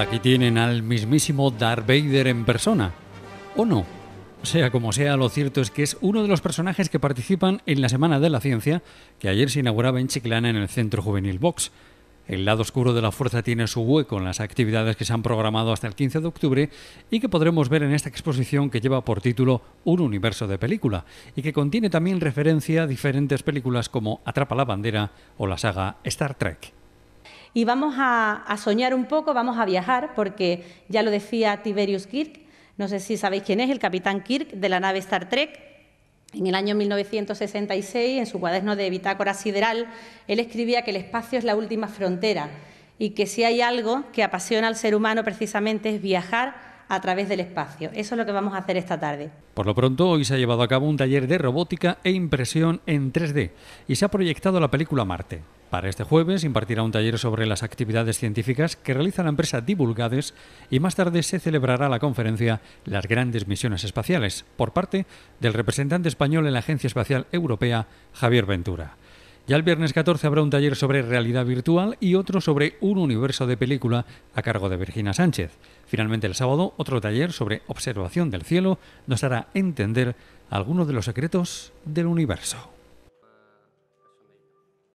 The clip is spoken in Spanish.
Aquí tienen al mismísimo Darth Vader en persona. ¿O no? Sea como sea, lo cierto es que es uno de los personajes que participan en la Semana de la Ciencia, que ayer se inauguraba en Chiclana en el Centro Juvenil Vox. El lado oscuro de la fuerza tiene su hueco en las actividades que se han programado hasta el 15 de octubre y que podremos ver en esta exposición que lleva por título Un universo de película y que contiene también referencia a diferentes películas como Atrapa la bandera o la saga Star Trek y vamos a, soñar un poco, vamos a viajar, porque ya lo decía Tiberius Kirk, no sé si sabéis quién es, el capitán Kirk de la nave Star Trek, en el año 1966, en su cuaderno de bitácora sideral, él escribía que el espacio es la última frontera y que si hay algo que apasiona al ser humano precisamente es viajar a través del espacio. Eso es lo que vamos a hacer esta tarde. Por lo pronto, hoy se ha llevado a cabo un taller de robótica e impresión en 3D y se ha proyectado la película Marte. Para este jueves impartirá un taller sobre las actividades científicas que realiza la empresa Divulgades y más tarde se celebrará la conferencia Las grandes misiones espaciales por parte del representante español en la Agencia Espacial Europea, Javier Ventura. Ya el viernes 14 habrá un taller sobre realidad virtual y otro sobre un universo de película a cargo de Virginia Sánchez. Finalmente el sábado otro taller sobre observación del cielo nos hará entender algunos de los secretos del universo.